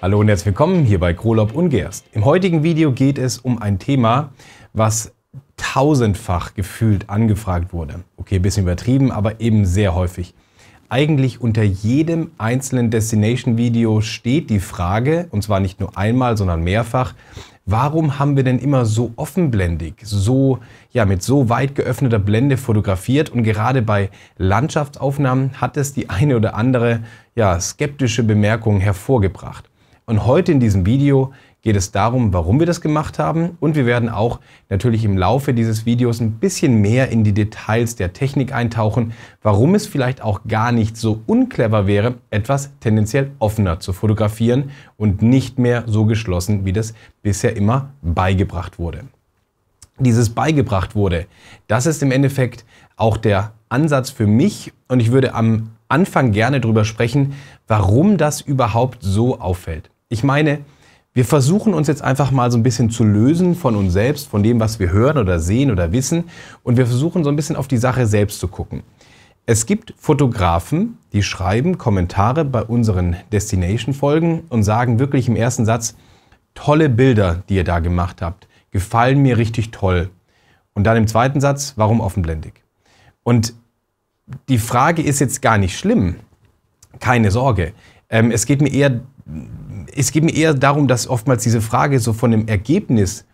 Hallo und herzlich willkommen hier bei Krolob und Gerst. Im heutigen Video geht es um ein Thema, was tausendfach gefühlt angefragt wurde. Okay, ein bisschen übertrieben, aber eben sehr häufig. Eigentlich unter jedem einzelnen Destination-Video steht die Frage, und zwar nicht nur einmal, sondern mehrfach, Warum haben wir denn immer so offenblendig, so, ja, mit so weit geöffneter Blende fotografiert? Und gerade bei Landschaftsaufnahmen hat es die eine oder andere, ja, skeptische Bemerkung hervorgebracht. Und heute in diesem Video geht es darum, warum wir das gemacht haben. Und wir werden auch natürlich im Laufe dieses Videos ein bisschen mehr in die Details der Technik eintauchen, warum es vielleicht auch gar nicht so unclever wäre, etwas tendenziell offener zu fotografieren und nicht mehr so geschlossen, wie das bisher immer beigebracht wurde. Dieses beigebracht wurde, das ist im Endeffekt auch der Ansatz für mich und ich würde am Anfang gerne darüber sprechen, warum das überhaupt so auffällt. Ich meine, wir versuchen uns jetzt einfach mal so ein bisschen zu lösen von uns selbst, von dem, was wir hören oder sehen oder wissen. Und wir versuchen so ein bisschen auf die Sache selbst zu gucken. Es gibt Fotografen, die schreiben Kommentare bei unseren Destination-Folgen und sagen wirklich im ersten Satz, tolle Bilder, die ihr da gemacht habt, gefallen mir richtig toll. Und dann im zweiten Satz, warum offenblendig? Und die Frage ist jetzt gar nicht schlimm, keine Sorge. Ähm, es geht mir eher es geht mir eher darum, dass oftmals diese Frage so von dem Ergebnis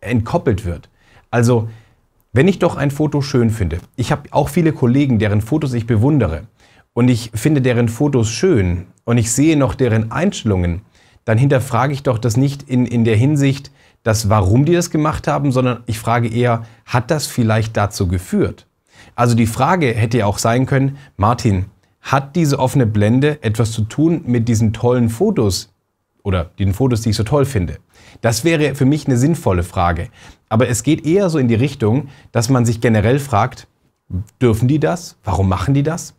entkoppelt wird. Also, wenn ich doch ein Foto schön finde, ich habe auch viele Kollegen, deren Fotos ich bewundere, und ich finde deren Fotos schön und ich sehe noch deren Einstellungen, dann hinterfrage ich doch das nicht in, in der Hinsicht, dass warum die das gemacht haben, sondern ich frage eher, hat das vielleicht dazu geführt? Also die Frage hätte ja auch sein können, Martin, hat diese offene Blende etwas zu tun mit diesen tollen Fotos oder den Fotos, die ich so toll finde? Das wäre für mich eine sinnvolle Frage. Aber es geht eher so in die Richtung, dass man sich generell fragt, dürfen die das? Warum machen die das?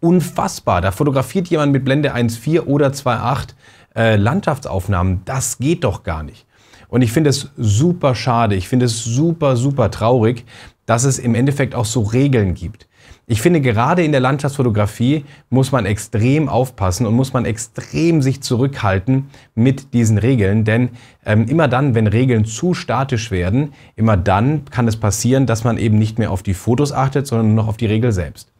Unfassbar. Da fotografiert jemand mit Blende 1.4 oder 2.8 äh, Landschaftsaufnahmen. Das geht doch gar nicht. Und ich finde es super schade, ich finde es super, super traurig, dass es im Endeffekt auch so Regeln gibt. Ich finde, gerade in der Landschaftsfotografie muss man extrem aufpassen und muss man extrem sich zurückhalten mit diesen Regeln, denn ähm, immer dann, wenn Regeln zu statisch werden, immer dann kann es passieren, dass man eben nicht mehr auf die Fotos achtet, sondern nur noch auf die Regel selbst.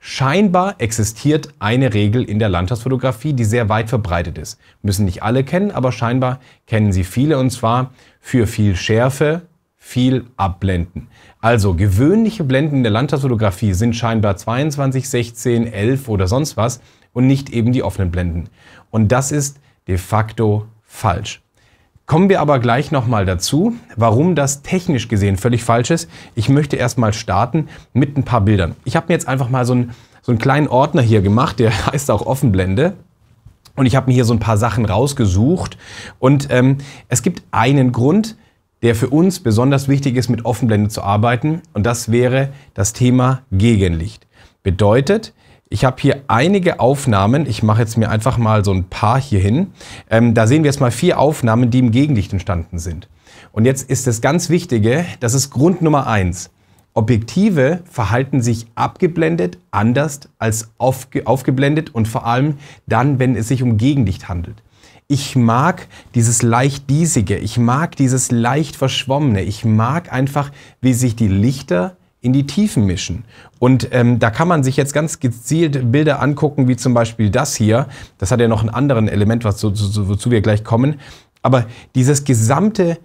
Scheinbar existiert eine Regel in der Landschaftsfotografie, die sehr weit verbreitet ist. Müssen nicht alle kennen, aber scheinbar kennen sie viele und zwar für viel Schärfe viel abblenden. Also gewöhnliche Blenden in der Landtagsfotografie sind scheinbar 22, 16, 11 oder sonst was und nicht eben die offenen Blenden. Und das ist de facto falsch. Kommen wir aber gleich nochmal dazu, warum das technisch gesehen völlig falsch ist. Ich möchte erstmal starten mit ein paar Bildern. Ich habe mir jetzt einfach mal so einen, so einen kleinen Ordner hier gemacht, der heißt auch Offenblende. Und ich habe mir hier so ein paar Sachen rausgesucht. Und ähm, es gibt einen Grund, der für uns besonders wichtig ist, mit Offenblende zu arbeiten. Und das wäre das Thema Gegenlicht. Bedeutet, ich habe hier einige Aufnahmen. Ich mache jetzt mir einfach mal so ein paar hier hin. Ähm, da sehen wir jetzt mal vier Aufnahmen, die im Gegenlicht entstanden sind. Und jetzt ist das ganz Wichtige, das ist Grund Nummer eins. Objektive verhalten sich abgeblendet anders als aufge aufgeblendet und vor allem dann, wenn es sich um Gegenlicht handelt. Ich mag dieses leicht diesige, ich mag dieses leicht verschwommene, ich mag einfach, wie sich die Lichter in die Tiefen mischen. Und ähm, da kann man sich jetzt ganz gezielt Bilder angucken, wie zum Beispiel das hier. Das hat ja noch einen anderen Element, was, wozu wir gleich kommen. Aber dieses gesamte,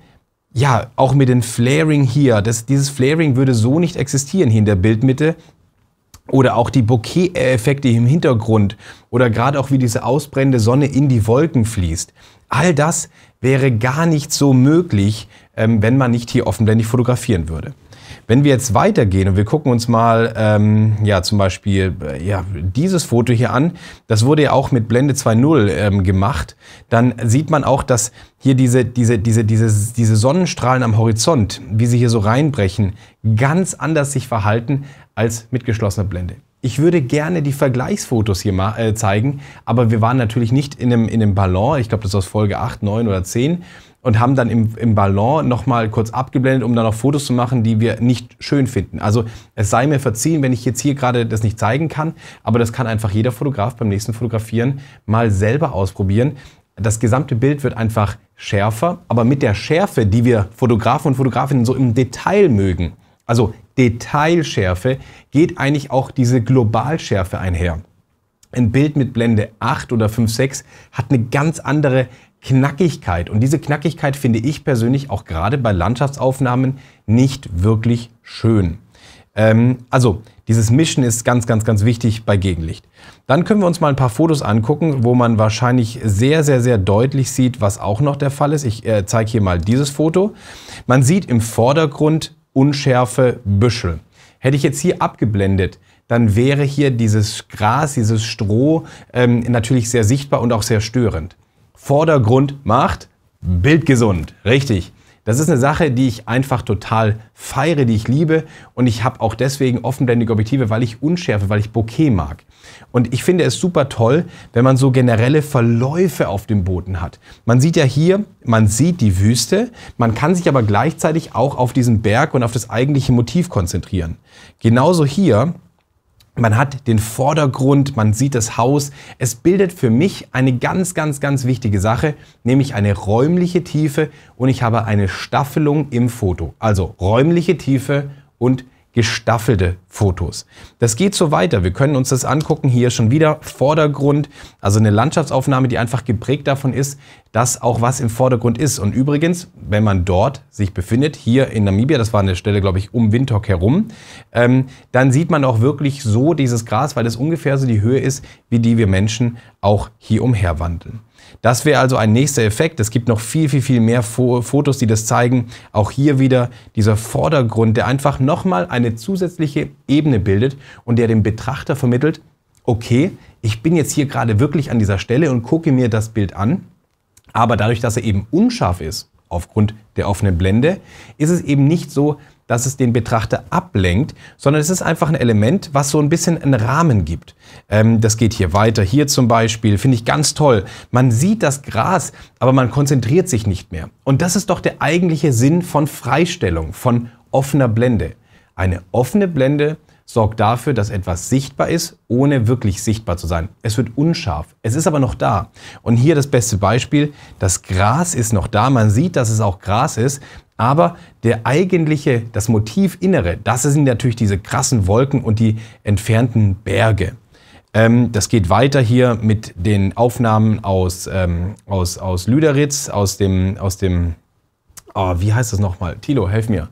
ja, auch mit dem Flaring hier, das, dieses Flaring würde so nicht existieren hier in der Bildmitte, oder auch die Bokeh-Effekte im Hintergrund oder gerade auch wie diese ausbrennende Sonne in die Wolken fließt. All das wäre gar nicht so möglich, ähm, wenn man nicht hier offenblendig fotografieren würde. Wenn wir jetzt weitergehen und wir gucken uns mal ähm, ja zum Beispiel äh, ja, dieses Foto hier an, das wurde ja auch mit Blende 2.0 ähm, gemacht, dann sieht man auch, dass hier diese, diese, diese, diese, diese Sonnenstrahlen am Horizont, wie sie hier so reinbrechen, ganz anders sich verhalten, als mit geschlossener Blende. Ich würde gerne die Vergleichsfotos hier mal, äh, zeigen, aber wir waren natürlich nicht in einem, in einem Ballon, ich glaube das war aus Folge 8, 9 oder 10, und haben dann im, im Ballon nochmal kurz abgeblendet, um dann auch Fotos zu machen, die wir nicht schön finden. Also es sei mir verziehen, wenn ich jetzt hier gerade das nicht zeigen kann, aber das kann einfach jeder Fotograf beim nächsten Fotografieren mal selber ausprobieren. Das gesamte Bild wird einfach schärfer, aber mit der Schärfe, die wir Fotografen und Fotografinnen so im Detail mögen. Also Detailschärfe geht eigentlich auch diese Globalschärfe einher. Ein Bild mit Blende 8 oder 5.6 hat eine ganz andere Knackigkeit. Und diese Knackigkeit finde ich persönlich auch gerade bei Landschaftsaufnahmen nicht wirklich schön. Ähm, also, dieses Mischen ist ganz, ganz, ganz wichtig bei Gegenlicht. Dann können wir uns mal ein paar Fotos angucken, wo man wahrscheinlich sehr, sehr, sehr deutlich sieht, was auch noch der Fall ist. Ich äh, zeige hier mal dieses Foto. Man sieht im Vordergrund unschärfe Büschel. Hätte ich jetzt hier abgeblendet, dann wäre hier dieses Gras, dieses Stroh ähm, natürlich sehr sichtbar und auch sehr störend. Vordergrund macht bildgesund, richtig. Das ist eine Sache, die ich einfach total feiere, die ich liebe und ich habe auch deswegen offenblendige Objektive, weil ich Unschärfe, weil ich Bokeh mag. Und ich finde es super toll, wenn man so generelle Verläufe auf dem Boden hat. Man sieht ja hier, man sieht die Wüste, man kann sich aber gleichzeitig auch auf diesen Berg und auf das eigentliche Motiv konzentrieren. Genauso hier, man hat den Vordergrund, man sieht das Haus. Es bildet für mich eine ganz, ganz, ganz wichtige Sache, nämlich eine räumliche Tiefe und ich habe eine Staffelung im Foto. Also räumliche Tiefe und gestaffelte Fotos. Das geht so weiter. Wir können uns das angucken. Hier schon wieder Vordergrund, also eine Landschaftsaufnahme, die einfach geprägt davon ist, dass auch was im Vordergrund ist. Und übrigens, wenn man dort sich befindet, hier in Namibia, das war eine Stelle, glaube ich, um Windhoek herum, ähm, dann sieht man auch wirklich so dieses Gras, weil es ungefähr so die Höhe ist, wie die wir Menschen auch hier umherwandeln. Das wäre also ein nächster Effekt. Es gibt noch viel, viel, viel mehr Fotos, die das zeigen. Auch hier wieder dieser Vordergrund, der einfach nochmal eine zusätzliche Ebene bildet und der dem Betrachter vermittelt, okay, ich bin jetzt hier gerade wirklich an dieser Stelle und gucke mir das Bild an. Aber dadurch, dass er eben unscharf ist, aufgrund der offenen Blende, ist es eben nicht so, dass es den Betrachter ablenkt, sondern es ist einfach ein Element, was so ein bisschen einen Rahmen gibt. Ähm, das geht hier weiter. Hier zum Beispiel finde ich ganz toll. Man sieht das Gras, aber man konzentriert sich nicht mehr. Und das ist doch der eigentliche Sinn von Freistellung, von offener Blende. Eine offene Blende sorgt dafür, dass etwas sichtbar ist, ohne wirklich sichtbar zu sein. Es wird unscharf, es ist aber noch da. Und hier das beste Beispiel, das Gras ist noch da, man sieht, dass es auch Gras ist, aber der eigentliche, das Motivinnere, das sind natürlich diese krassen Wolken und die entfernten Berge. Ähm, das geht weiter hier mit den Aufnahmen aus, ähm, aus, aus Lüderitz, aus dem, aus dem oh, wie heißt das nochmal? Tilo, helf mir.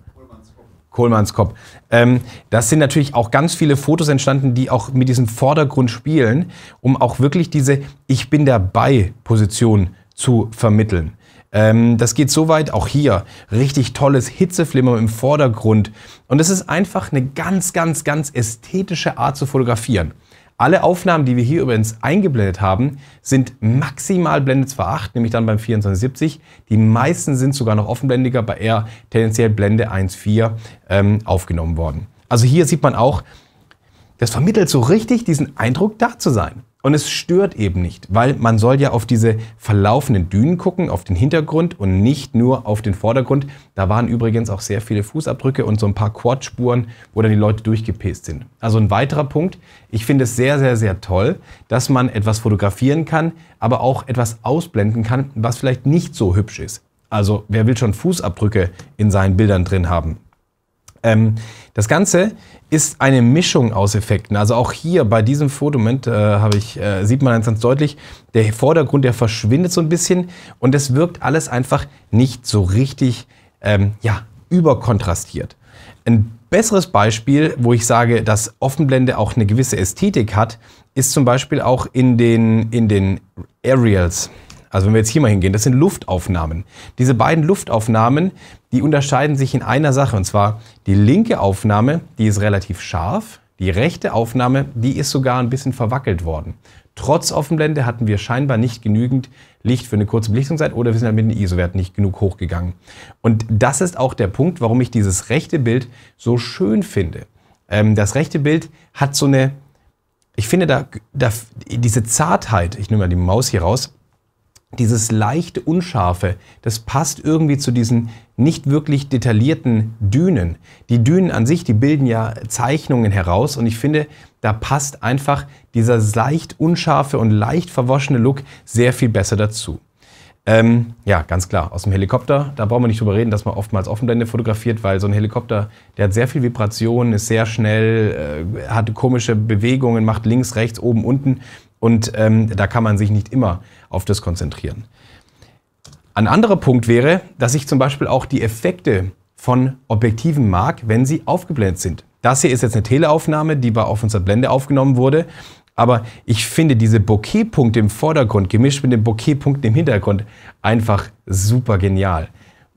Kohlmannskopf. Kopf. Ähm, das sind natürlich auch ganz viele Fotos entstanden, die auch mit diesem Vordergrund spielen, um auch wirklich diese Ich bin dabei Position zu vermitteln. Ähm, das geht so weit, auch hier, richtig tolles Hitzeflimmer im Vordergrund. Und es ist einfach eine ganz, ganz, ganz ästhetische Art zu fotografieren. Alle Aufnahmen, die wir hier übrigens eingeblendet haben, sind maximal Blende 2.8, nämlich dann beim 2470. Die meisten sind sogar noch offenblendiger, bei eher tendenziell Blende 1.4 ähm, aufgenommen worden. Also hier sieht man auch, das vermittelt so richtig diesen Eindruck, da zu sein. Und es stört eben nicht, weil man soll ja auf diese verlaufenden Dünen gucken, auf den Hintergrund und nicht nur auf den Vordergrund. Da waren übrigens auch sehr viele Fußabdrücke und so ein paar Quadspuren, wo dann die Leute durchgepest sind. Also ein weiterer Punkt. Ich finde es sehr, sehr, sehr toll, dass man etwas fotografieren kann, aber auch etwas ausblenden kann, was vielleicht nicht so hübsch ist. Also wer will schon Fußabdrücke in seinen Bildern drin haben? Ähm, das Ganze ist eine Mischung aus Effekten. Also auch hier bei diesem Fotomoment äh, ich, äh, sieht man ganz deutlich, der Vordergrund, der verschwindet so ein bisschen und es wirkt alles einfach nicht so richtig, ähm, ja, überkontrastiert. Ein besseres Beispiel, wo ich sage, dass Offenblende auch eine gewisse Ästhetik hat, ist zum Beispiel auch in den, in den Aerials. Also wenn wir jetzt hier mal hingehen, das sind Luftaufnahmen. Diese beiden Luftaufnahmen die unterscheiden sich in einer Sache. Und zwar die linke Aufnahme, die ist relativ scharf. Die rechte Aufnahme, die ist sogar ein bisschen verwackelt worden. Trotz Offenblende hatten wir scheinbar nicht genügend Licht für eine kurze Belichtungszeit oder wir sind halt mit dem ISO-Wert nicht genug hochgegangen. Und das ist auch der Punkt, warum ich dieses rechte Bild so schön finde. Ähm, das rechte Bild hat so eine, ich finde da, da diese Zartheit, ich nehme mal die Maus hier raus, dieses leichte Unscharfe, das passt irgendwie zu diesen nicht wirklich detaillierten Dünen. Die Dünen an sich, die bilden ja Zeichnungen heraus und ich finde, da passt einfach dieser leicht unscharfe und leicht verwaschene Look sehr viel besser dazu. Ähm, ja, ganz klar, aus dem Helikopter, da brauchen wir nicht drüber reden, dass man oftmals Offenblende fotografiert, weil so ein Helikopter, der hat sehr viel Vibration, ist sehr schnell, äh, hat komische Bewegungen, macht links, rechts, oben, unten. Und ähm, da kann man sich nicht immer auf das konzentrieren. Ein anderer Punkt wäre, dass ich zum Beispiel auch die Effekte von Objektiven mag, wenn sie aufgeblendet sind. Das hier ist jetzt eine Teleaufnahme, die bei auf unserer Blende aufgenommen wurde. Aber ich finde diese Bokeh-Punkte im Vordergrund gemischt mit den Bokeh-Punkten im Hintergrund einfach super genial.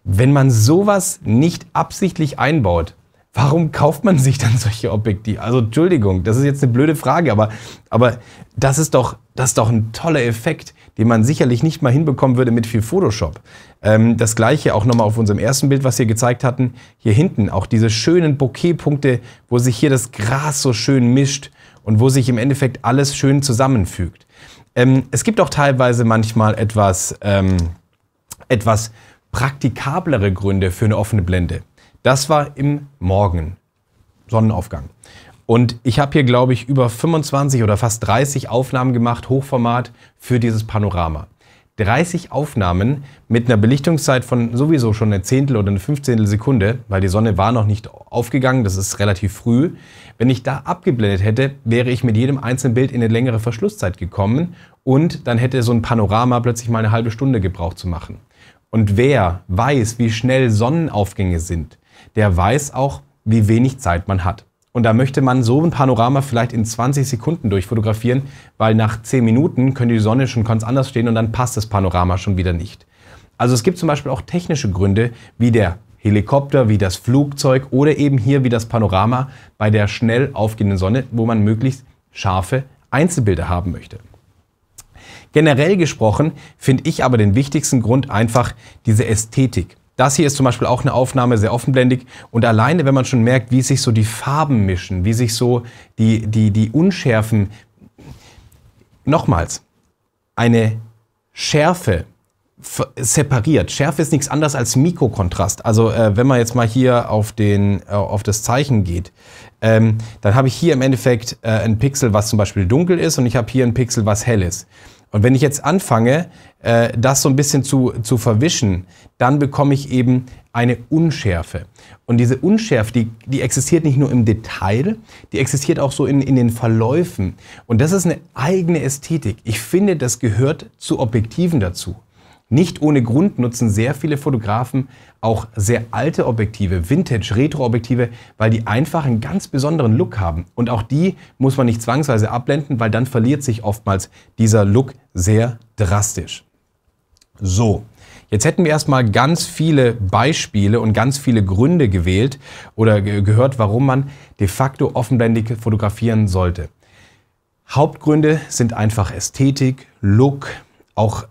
Wenn man sowas nicht absichtlich einbaut, warum kauft man sich dann solche Objektive? Also Entschuldigung, das ist jetzt eine blöde Frage, aber, aber das, ist doch, das ist doch ein toller Effekt, den man sicherlich nicht mal hinbekommen würde mit viel Photoshop. Ähm, das gleiche auch nochmal auf unserem ersten Bild, was wir gezeigt hatten, hier hinten, auch diese schönen Bouquetpunkte, wo sich hier das Gras so schön mischt und wo sich im Endeffekt alles schön zusammenfügt. Ähm, es gibt auch teilweise manchmal etwas, ähm, etwas praktikablere Gründe für eine offene Blende. Das war im Morgen, Sonnenaufgang. Und ich habe hier, glaube ich, über 25 oder fast 30 Aufnahmen gemacht, Hochformat, für dieses Panorama. 30 Aufnahmen mit einer Belichtungszeit von sowieso schon eine Zehntel oder eine Fünfzehntel Sekunde, weil die Sonne war noch nicht aufgegangen, das ist relativ früh. Wenn ich da abgeblendet hätte, wäre ich mit jedem einzelnen Bild in eine längere Verschlusszeit gekommen und dann hätte so ein Panorama plötzlich mal eine halbe Stunde gebraucht zu machen. Und wer weiß, wie schnell Sonnenaufgänge sind, der weiß auch, wie wenig Zeit man hat. Und da möchte man so ein Panorama vielleicht in 20 Sekunden durchfotografieren, weil nach 10 Minuten könnte die Sonne schon ganz anders stehen und dann passt das Panorama schon wieder nicht. Also es gibt zum Beispiel auch technische Gründe, wie der Helikopter, wie das Flugzeug oder eben hier wie das Panorama bei der schnell aufgehenden Sonne, wo man möglichst scharfe Einzelbilder haben möchte. Generell gesprochen finde ich aber den wichtigsten Grund einfach diese Ästhetik. Das hier ist zum Beispiel auch eine Aufnahme, sehr offenblendig. Und alleine, wenn man schon merkt, wie sich so die Farben mischen, wie sich so die, die, die Unschärfen. Nochmals, eine Schärfe separiert. Schärfe ist nichts anderes als Mikrokontrast. Also äh, wenn man jetzt mal hier auf, den, äh, auf das Zeichen geht, ähm, dann habe ich hier im Endeffekt äh, einen Pixel, was zum Beispiel dunkel ist und ich habe hier ein Pixel, was hell ist. Und wenn ich jetzt anfange, äh, das so ein bisschen zu, zu verwischen, dann bekomme ich eben eine Unschärfe. Und diese Unschärfe, die, die existiert nicht nur im Detail, die existiert auch so in, in den Verläufen. Und das ist eine eigene Ästhetik. Ich finde, das gehört zu Objektiven dazu. Nicht ohne Grund nutzen sehr viele Fotografen auch sehr alte Objektive, Vintage, Retro-Objektive, weil die einfach einen ganz besonderen Look haben. Und auch die muss man nicht zwangsweise abblenden, weil dann verliert sich oftmals dieser Look sehr drastisch. So, Jetzt hätten wir erstmal ganz viele Beispiele und ganz viele Gründe gewählt oder gehört, warum man de facto offenblendig fotografieren sollte. Hauptgründe sind einfach Ästhetik, Look, auch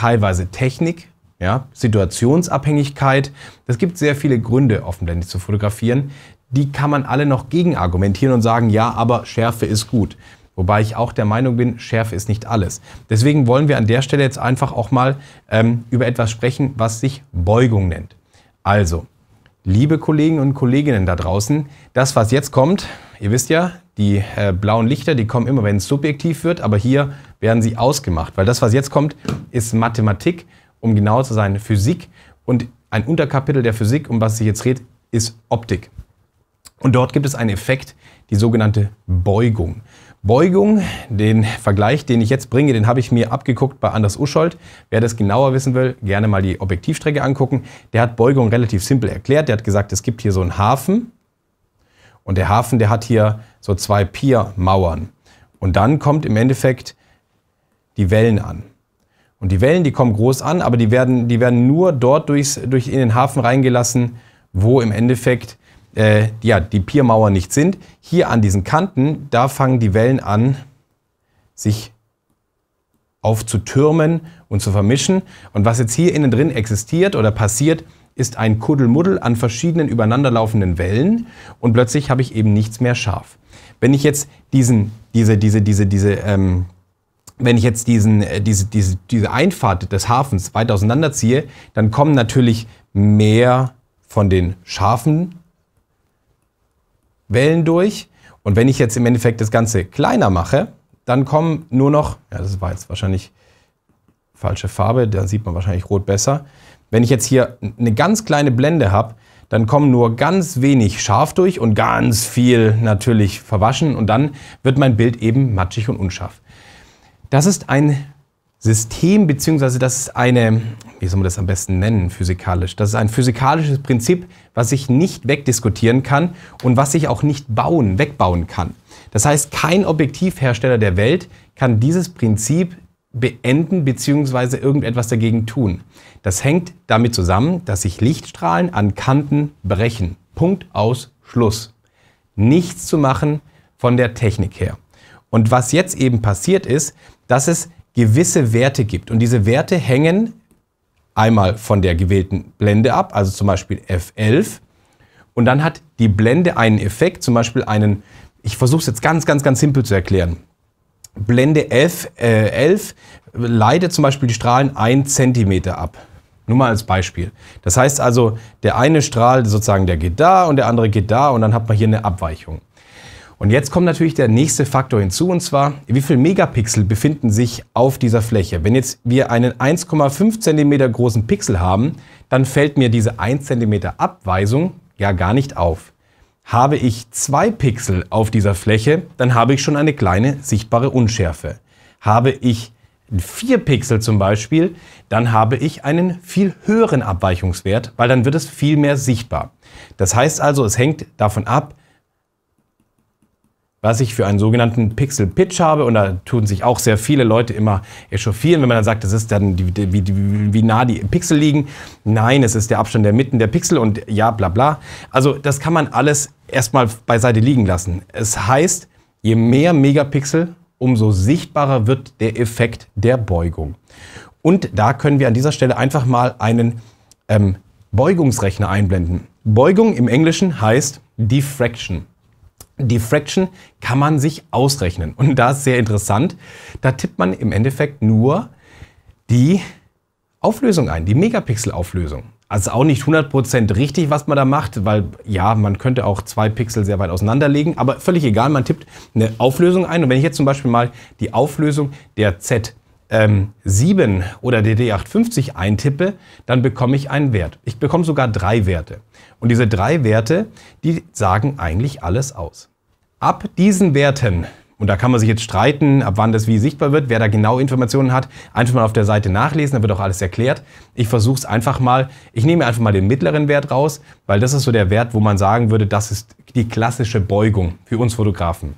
teilweise Technik, ja, Situationsabhängigkeit. Es gibt sehr viele Gründe, offenblendig zu fotografieren. Die kann man alle noch gegenargumentieren und sagen, ja, aber Schärfe ist gut. Wobei ich auch der Meinung bin, Schärfe ist nicht alles. Deswegen wollen wir an der Stelle jetzt einfach auch mal ähm, über etwas sprechen, was sich Beugung nennt. Also, liebe Kollegen und Kolleginnen da draußen, das, was jetzt kommt, Ihr wisst ja, die äh, blauen Lichter, die kommen immer, wenn es subjektiv wird, aber hier werden sie ausgemacht, weil das, was jetzt kommt, ist Mathematik, um genau zu sein, Physik und ein Unterkapitel der Physik, um was sich jetzt redet, ist Optik. Und dort gibt es einen Effekt, die sogenannte Beugung. Beugung, den Vergleich, den ich jetzt bringe, den habe ich mir abgeguckt bei Anders Uschold. Wer das genauer wissen will, gerne mal die Objektivstrecke angucken. Der hat Beugung relativ simpel erklärt. Der hat gesagt, es gibt hier so einen Hafen, und der Hafen, der hat hier so zwei Piermauern. Und dann kommt im Endeffekt die Wellen an. Und die Wellen, die kommen groß an, aber die werden, die werden nur dort durchs, durch in den Hafen reingelassen, wo im Endeffekt äh, ja, die Piermauern nicht sind. Hier an diesen Kanten, da fangen die Wellen an, sich aufzutürmen und zu vermischen. Und was jetzt hier innen drin existiert oder passiert, ist ein Kuddelmuddel an verschiedenen übereinanderlaufenden Wellen und plötzlich habe ich eben nichts mehr scharf. Wenn ich jetzt diesen, diese, diese, diese, diese, ähm, wenn ich jetzt diesen, äh, diese, diese, diese Einfahrt des Hafens weit auseinanderziehe, dann kommen natürlich mehr von den scharfen Wellen durch. Und wenn ich jetzt im Endeffekt das Ganze kleiner mache, dann kommen nur noch, ja, das war jetzt wahrscheinlich falsche Farbe, da sieht man wahrscheinlich rot besser. Wenn ich jetzt hier eine ganz kleine Blende habe, dann kommen nur ganz wenig scharf durch und ganz viel natürlich verwaschen und dann wird mein Bild eben matschig und unscharf. Das ist ein System, beziehungsweise das ist eine, wie soll man das am besten nennen, physikalisch. Das ist ein physikalisches Prinzip, was ich nicht wegdiskutieren kann und was ich auch nicht bauen, wegbauen kann. Das heißt, kein Objektivhersteller der Welt kann dieses Prinzip beenden bzw. irgendetwas dagegen tun. Das hängt damit zusammen, dass sich Lichtstrahlen an Kanten brechen. Punkt aus Schluss. Nichts zu machen von der Technik her. Und was jetzt eben passiert ist, dass es gewisse Werte gibt. Und diese Werte hängen einmal von der gewählten Blende ab, also zum Beispiel F11. Und dann hat die Blende einen Effekt, zum Beispiel einen, ich versuche es jetzt ganz, ganz, ganz simpel zu erklären. Blende F, äh, 11 leitet zum Beispiel die Strahlen 1 cm ab. Nur mal als Beispiel. Das heißt also, der eine Strahl sozusagen, der geht da und der andere geht da und dann hat man hier eine Abweichung. Und jetzt kommt natürlich der nächste Faktor hinzu und zwar, wie viel Megapixel befinden sich auf dieser Fläche? Wenn jetzt wir einen 1,5 cm großen Pixel haben, dann fällt mir diese 1 cm Abweisung ja gar nicht auf. Habe ich zwei Pixel auf dieser Fläche, dann habe ich schon eine kleine sichtbare Unschärfe. Habe ich vier Pixel zum Beispiel, dann habe ich einen viel höheren Abweichungswert, weil dann wird es viel mehr sichtbar. Das heißt also, es hängt davon ab, was ich für einen sogenannten Pixel Pitch habe. Und da tun sich auch sehr viele Leute immer echauffieren, wenn man dann sagt, das ist dann, die, die, die, wie nah die Pixel liegen. Nein, es ist der Abstand der Mitten der Pixel und ja, bla bla. Also das kann man alles erstmal beiseite liegen lassen. Es heißt, je mehr Megapixel, umso sichtbarer wird der Effekt der Beugung. Und da können wir an dieser Stelle einfach mal einen ähm, Beugungsrechner einblenden. Beugung im Englischen heißt Diffraction. Die Fraction kann man sich ausrechnen. Und da ist sehr interessant, da tippt man im Endeffekt nur die Auflösung ein, die Megapixel-Auflösung. Also auch nicht 100% richtig, was man da macht, weil ja, man könnte auch zwei Pixel sehr weit auseinanderlegen, aber völlig egal, man tippt eine Auflösung ein. Und wenn ich jetzt zum Beispiel mal die Auflösung der Z7 ähm, oder der D850 eintippe, dann bekomme ich einen Wert. Ich bekomme sogar drei Werte. Und diese drei Werte, die sagen eigentlich alles aus. Ab diesen Werten, und da kann man sich jetzt streiten, ab wann das wie sichtbar wird, wer da genau Informationen hat, einfach mal auf der Seite nachlesen, da wird auch alles erklärt. Ich versuche es einfach mal, ich nehme einfach mal den mittleren Wert raus, weil das ist so der Wert, wo man sagen würde, das ist die klassische Beugung für uns Fotografen.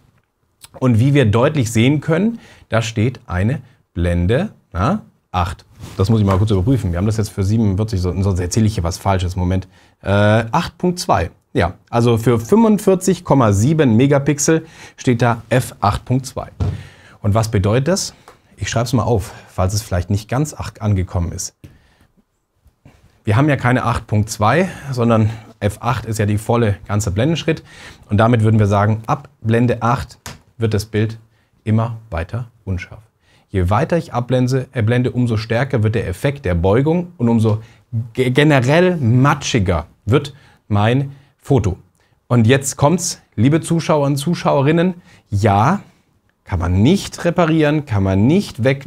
Und wie wir deutlich sehen können, da steht eine Blende na, 8. Das muss ich mal kurz überprüfen. Wir haben das jetzt für 47, sonst erzähle ich hier was Falsches. Moment. Äh, 8.2. Ja, also für 45,7 Megapixel steht da f8.2. Und was bedeutet das? Ich schreibe es mal auf, falls es vielleicht nicht ganz angekommen ist. Wir haben ja keine 8.2, sondern f8 ist ja die volle ganze Blendenschritt. Und damit würden wir sagen, ab Blende 8 wird das Bild immer weiter unscharf. Je weiter ich abblende, erblende, äh, umso stärker wird der Effekt der Beugung und umso generell matschiger wird mein Foto. Und jetzt kommt's, liebe Zuschauer und Zuschauerinnen, ja, kann man nicht reparieren, kann man nicht weg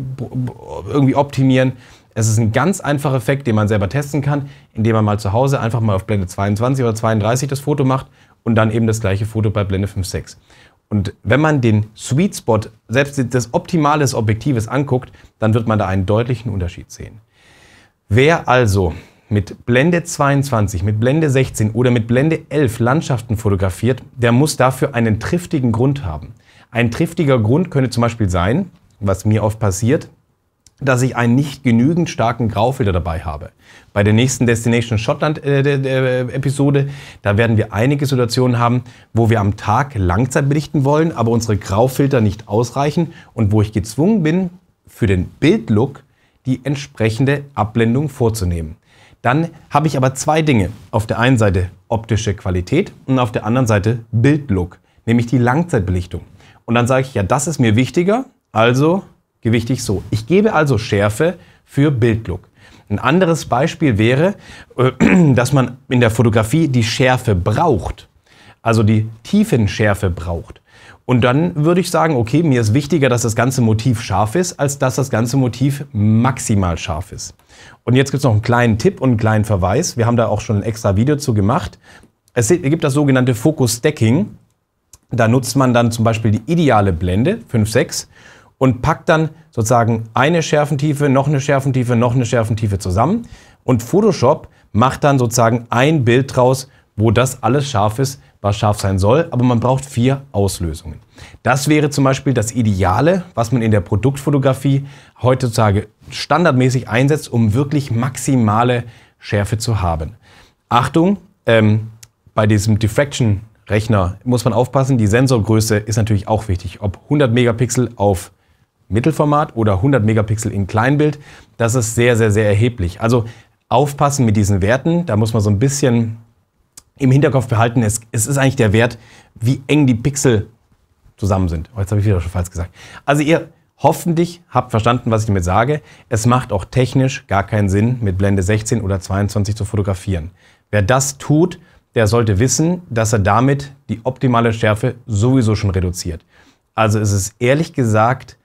irgendwie optimieren. Es ist ein ganz einfacher Effekt, den man selber testen kann, indem man mal zu Hause einfach mal auf Blende 22 oder 32 das Foto macht und dann eben das gleiche Foto bei Blende 5.6. Und wenn man den Sweet Spot, selbst das Optimale des Objektives anguckt, dann wird man da einen deutlichen Unterschied sehen. Wer also mit Blende 22, mit Blende 16 oder mit Blende 11 Landschaften fotografiert, der muss dafür einen triftigen Grund haben. Ein triftiger Grund könnte zum Beispiel sein, was mir oft passiert, dass ich einen nicht genügend starken Graufilter dabei habe. Bei der nächsten Destination Schottland äh, äh, Episode, da werden wir einige Situationen haben, wo wir am Tag Langzeit belichten wollen, aber unsere Graufilter nicht ausreichen und wo ich gezwungen bin, für den Bildlook die entsprechende Abblendung vorzunehmen. Dann habe ich aber zwei Dinge. Auf der einen Seite optische Qualität und auf der anderen Seite Bildlook, nämlich die Langzeitbelichtung. Und dann sage ich, ja, das ist mir wichtiger, also gewichte ich so. Ich gebe also Schärfe für Bildlook. Ein anderes Beispiel wäre, äh, dass man in der Fotografie die Schärfe braucht, also die Tiefenschärfe braucht. Und dann würde ich sagen, okay, mir ist wichtiger, dass das ganze Motiv scharf ist, als dass das ganze Motiv maximal scharf ist. Und jetzt gibt es noch einen kleinen Tipp und einen kleinen Verweis. Wir haben da auch schon ein extra Video zu gemacht. Es gibt das sogenannte Focus Stacking. Da nutzt man dann zum Beispiel die ideale Blende 5.6 und packt dann sozusagen eine Schärfentiefe, noch eine Schärfentiefe, noch eine Schärfentiefe zusammen. Und Photoshop macht dann sozusagen ein Bild draus, wo das alles scharf ist, was scharf sein soll, aber man braucht vier Auslösungen. Das wäre zum Beispiel das Ideale, was man in der Produktfotografie heutzutage standardmäßig einsetzt, um wirklich maximale Schärfe zu haben. Achtung, ähm, bei diesem Diffraction-Rechner muss man aufpassen, die Sensorgröße ist natürlich auch wichtig. Ob 100 Megapixel auf Mittelformat oder 100 Megapixel in Kleinbild, das ist sehr, sehr, sehr erheblich. Also aufpassen mit diesen Werten, da muss man so ein bisschen im Hinterkopf behalten, es, es ist eigentlich der Wert, wie eng die Pixel zusammen sind. Oh, jetzt habe ich wieder schon falsch gesagt. Also ihr hoffentlich habt verstanden, was ich damit sage. Es macht auch technisch gar keinen Sinn, mit Blende 16 oder 22 zu fotografieren. Wer das tut, der sollte wissen, dass er damit die optimale Schärfe sowieso schon reduziert. Also es ist ehrlich gesagt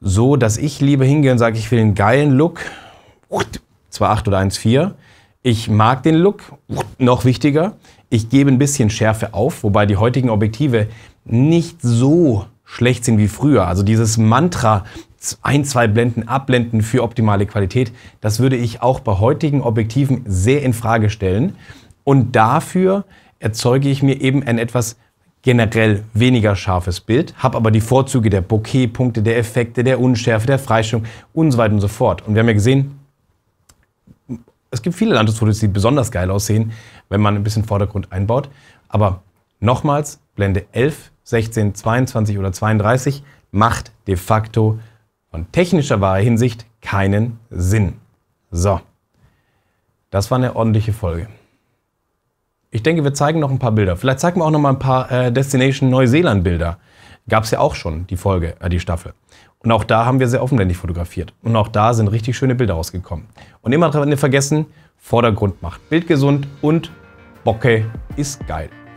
so, dass ich lieber hingehe und sage, ich will einen geilen Look, zwar 8 oder 1,4, ich mag den Look, noch wichtiger. Ich gebe ein bisschen Schärfe auf, wobei die heutigen Objektive nicht so schlecht sind wie früher. Also dieses Mantra, ein, zwei Blenden abblenden für optimale Qualität, das würde ich auch bei heutigen Objektiven sehr in Frage stellen. Und dafür erzeuge ich mir eben ein etwas generell weniger scharfes Bild, habe aber die Vorzüge der Bokeh-Punkte, der Effekte, der Unschärfe, der Freistellung und so weiter und so fort. Und wir haben ja gesehen, es gibt viele Landschaftsfotos, die besonders geil aussehen, wenn man ein bisschen Vordergrund einbaut. Aber nochmals, Blende 11, 16, 22 oder 32 macht de facto von technischer Wahrheit Hinsicht keinen Sinn. So, das war eine ordentliche Folge. Ich denke, wir zeigen noch ein paar Bilder. Vielleicht zeigen wir auch noch mal ein paar äh, Destination Neuseeland Bilder. Gab es ja auch schon die Folge, äh, die Staffel. Und auch da haben wir sehr offenblendig fotografiert. Und auch da sind richtig schöne Bilder rausgekommen. Und immer dran vergessen, Vordergrund macht Bild gesund und Bocke ist geil.